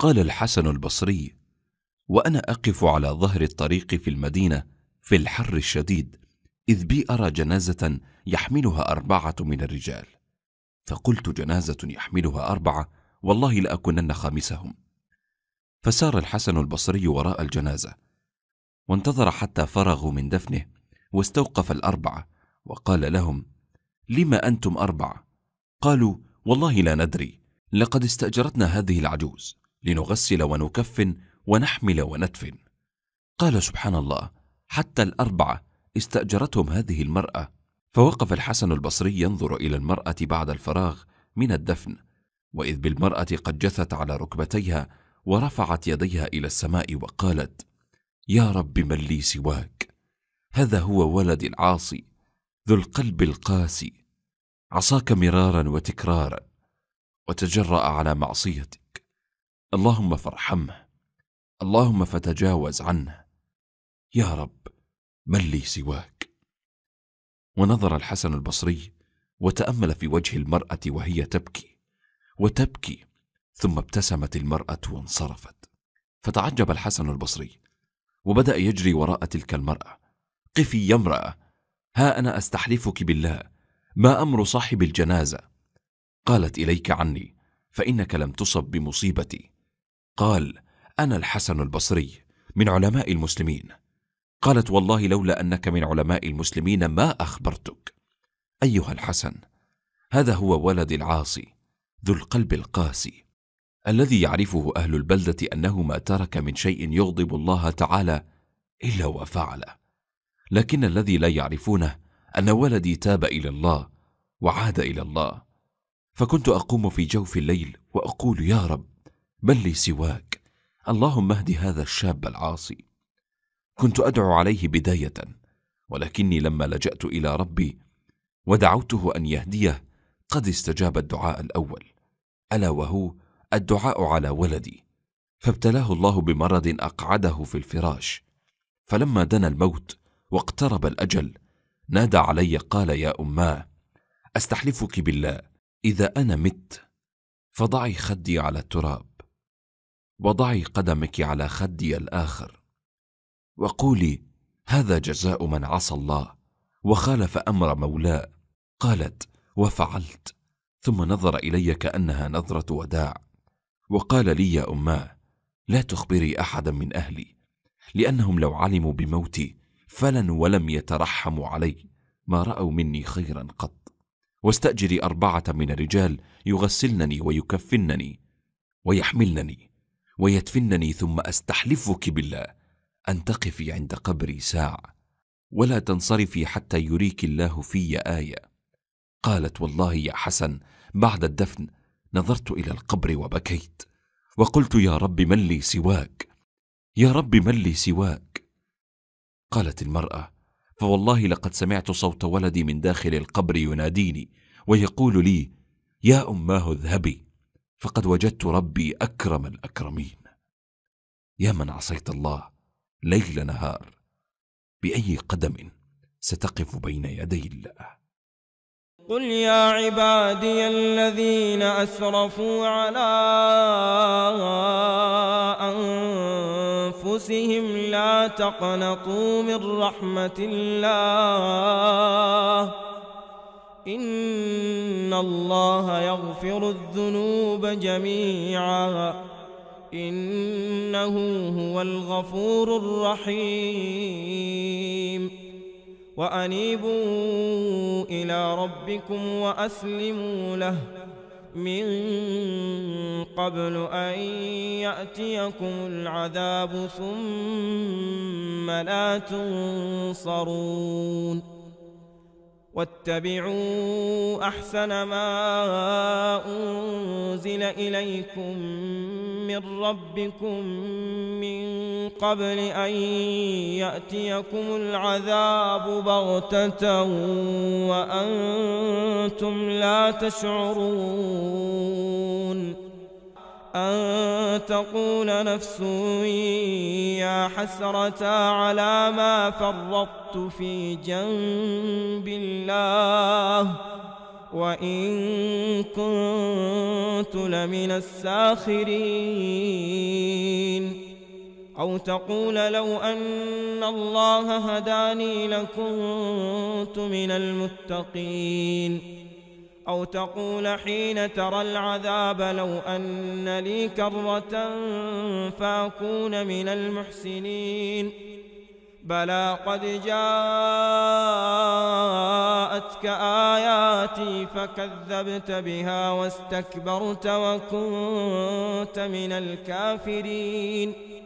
قال الحسن البصري وانا اقف على ظهر الطريق في المدينه في الحر الشديد اذ بي ارى جنازه يحملها اربعه من الرجال فقلت جنازه يحملها اربعه والله لاكونن خامسهم فسار الحسن البصري وراء الجنازه وانتظر حتى فرغوا من دفنه واستوقف الاربعه وقال لهم لما انتم اربعه قالوا والله لا ندري لقد استاجرتنا هذه العجوز لنغسل ونكفن ونحمل وندفن قال سبحان الله حتى الاربعه استاجرتهم هذه المراه فوقف الحسن البصري ينظر الى المراه بعد الفراغ من الدفن واذ بالمراه قد جثت على ركبتيها ورفعت يديها الى السماء وقالت يا رب من لي سواك هذا هو ولدي العاصي ذو القلب القاسي عصاك مرارا وتكرارا وتجرا على معصيتي اللهم فارحمه اللهم فتجاوز عنه يا رب من لي سواك ونظر الحسن البصري وتامل في وجه المراه وهي تبكي وتبكي ثم ابتسمت المراه وانصرفت فتعجب الحسن البصري وبدا يجري وراء تلك المراه قفي يا امراه ها انا استحلفك بالله ما امر صاحب الجنازه قالت اليك عني فانك لم تصب بمصيبتي قال انا الحسن البصري من علماء المسلمين قالت والله لولا انك من علماء المسلمين ما اخبرتك ايها الحسن هذا هو ولد العاصي ذو القلب القاسي الذي يعرفه اهل البلده انه ما ترك من شيء يغضب الله تعالى الا وفعله لكن الذي لا يعرفونه ان ولدي تاب الى الله وعاد الى الله فكنت اقوم في جوف الليل واقول يا رب بل لي سواك اللهم اهد هذا الشاب العاصي كنت ادعو عليه بدايه ولكني لما لجات الى ربي ودعوته ان يهديه قد استجاب الدعاء الاول الا وهو الدعاء على ولدي فابتلاه الله بمرض اقعده في الفراش فلما دنا الموت واقترب الاجل نادى علي قال يا اماه استحلفك بالله اذا انا مت فضعي خدي على التراب وضعي قدمك على خدي الاخر وقولي هذا جزاء من عصى الله وخالف امر مولاه قالت وفعلت ثم نظر الي كانها نظره وداع وقال لي يا اماه لا تخبري احدا من اهلي لانهم لو علموا بموتي فلن ولم يترحموا علي ما راوا مني خيرا قط واستاجري اربعه من الرجال يغسلنني ويكفنني ويحملنني ويدفنني ثم استحلفك بالله ان تقفي عند قبري ساعه ولا تنصرفي حتى يريك الله في ايه قالت والله يا حسن بعد الدفن نظرت الى القبر وبكيت وقلت يا رب من لي سواك يا رب من لي سواك قالت المراه فوالله لقد سمعت صوت ولدي من داخل القبر يناديني ويقول لي يا اماه اذهبي فقد وجدت ربي اكرم الاكرمين يا من عصيت الله ليل نهار باي قدم ستقف بين يدي الله قل يا عبادي الذين اسرفوا على انفسهم لا تقنطوا من رحمه الله إن الله يغفر الذنوب جميعا إنه هو الغفور الرحيم وأنيبوا إلى ربكم وأسلموا له من قبل أن يأتيكم العذاب ثم لا تنصرون واتبعوا احسن ما انزل اليكم من ربكم من قبل ان ياتيكم العذاب بغته وانتم لا تشعرون أن تقول نفس يا حسرة على ما فرطت في جنب الله وإن كنت لمن الساخرين أو تقول لو أن الله هداني لكنت من المتقين أو تقول حين ترى العذاب لو أن لي كرة فأكون من المحسنين بلى قد جاءتك آياتي فكذبت بها واستكبرت وكنت من الكافرين